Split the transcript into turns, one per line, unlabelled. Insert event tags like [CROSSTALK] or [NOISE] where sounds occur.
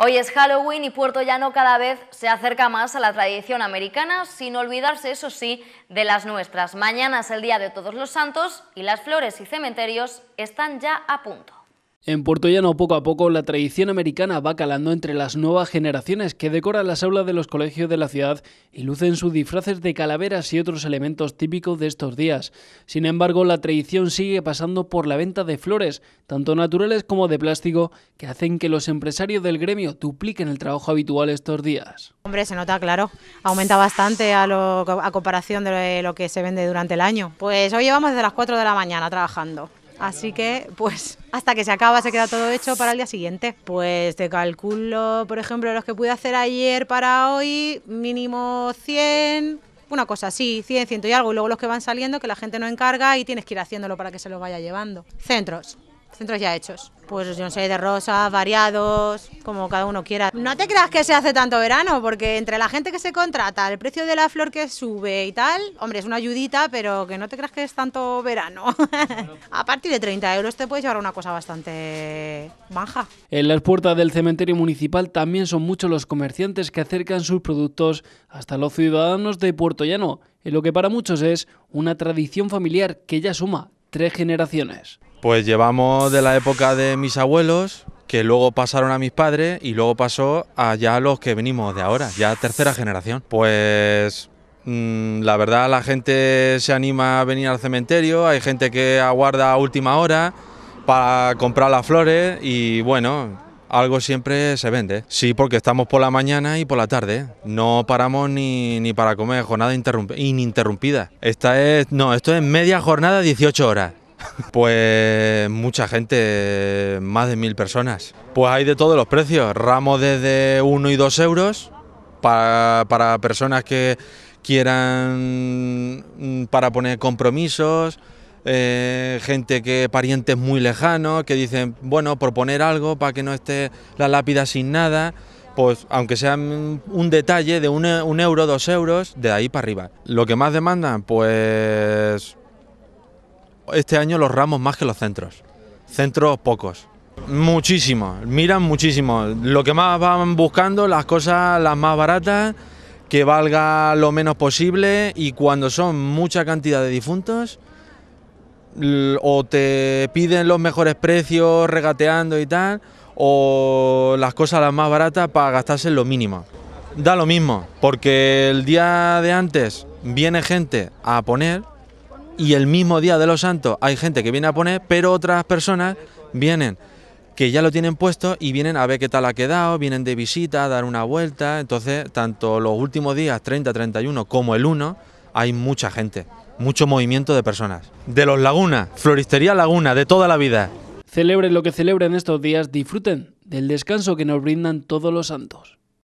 Hoy es Halloween y Puerto Llano cada vez se acerca más a la tradición americana, sin olvidarse, eso sí, de las nuestras. Mañana es el Día de Todos los Santos y las flores y cementerios están ya a punto. En Puerto Llano, poco a poco, la tradición americana va calando entre las nuevas generaciones que decoran las aulas de los colegios de la ciudad y lucen sus disfraces de calaveras y otros elementos típicos de estos días. Sin embargo, la tradición sigue pasando por la venta de flores, tanto naturales como de plástico, que hacen que los empresarios del gremio dupliquen el trabajo habitual estos días.
Hombre, se nota claro, aumenta bastante a, comparación de lo que se vende durante el año. Pues hoy llevamos desde las 4 de la mañana trabajando Así que, pues, hasta que se acaba, se queda todo hecho para el día siguiente. Pues te calculo, por ejemplo, los que pude hacer ayer para hoy, mínimo 100, una cosa así, 100, 100 y algo. Y luego los que van saliendo, que la gente no encarga y tienes que ir haciéndolo para que se los vaya llevando. Centros. Centros ya hechos. Pues yo no sé, de rosas, variados, como cada uno quiera. No te creas que se hace tanto verano, porque entre la gente que se contrata, el precio de la flor que sube y tal, hombre, es una ayudita, pero que no te creas que es tanto verano. [LAUGHS] a partir de 30 euros te puedes llevar una cosa bastante baja.
En las puertas del cementerio municipal también son muchos los comerciantes que acercan sus productos hasta los ciudadanos de Puerto Llano, en lo que para muchos es una tradición familiar que ya suma tres generaciones.
Pues llevamos de la época de mis abuelos, que luego pasaron a mis padres y luego pasó a ya los que venimos de ahora, ya tercera generación. Pues mm, la verdad la gente se anima a venir al cementerio, hay gente que aguarda a última hora para comprar las flores y bueno, algo siempre se vende. Sí, porque estamos por la mañana y por la tarde. No paramos ni, ni para comer, jornada ininterrumpida. Esta es, no, esto es media jornada, 18 horas. [LAUGHS] Pues mucha gente, más de mil personas. Pues hay de todos los precios, ramos desde 1 y 2 euros para, personas que quieran mm, para poner compromisos, eh, gente que parientes muy lejanos, que dicen, bueno, por poner algo para que no esté la lápida sin nada, pues aunque sea mm, un detalle de un, e, un euro, dos euros, de ahí para arriba. Lo que más demandan, pues este año los ramos más que los centros. Centros pocos. Muchísimo, miran muchísimo. Lo que más van buscando, las cosas las más baratas, que valga lo menos posible y cuando son mucha cantidad de difuntos, o te piden los mejores precios regateando y tal, o las cosas las más baratas para gastarse lo mínimo. Da lo mismo, porque el día de antes viene gente a poner y el mismo día de los santos hay gente que viene a poner, pero otras personas vienen que ya lo tienen puesto y vienen a ver qué tal ha quedado, vienen de visita, a dar una vuelta, entonces tanto los últimos días 30, 31 como el 1 hay mucha gente, mucho movimiento de personas. De los Laguna, Floristería Laguna, de toda la vida.
Celebren lo que celebren estos días, disfruten del descanso que nos brindan todos los santos.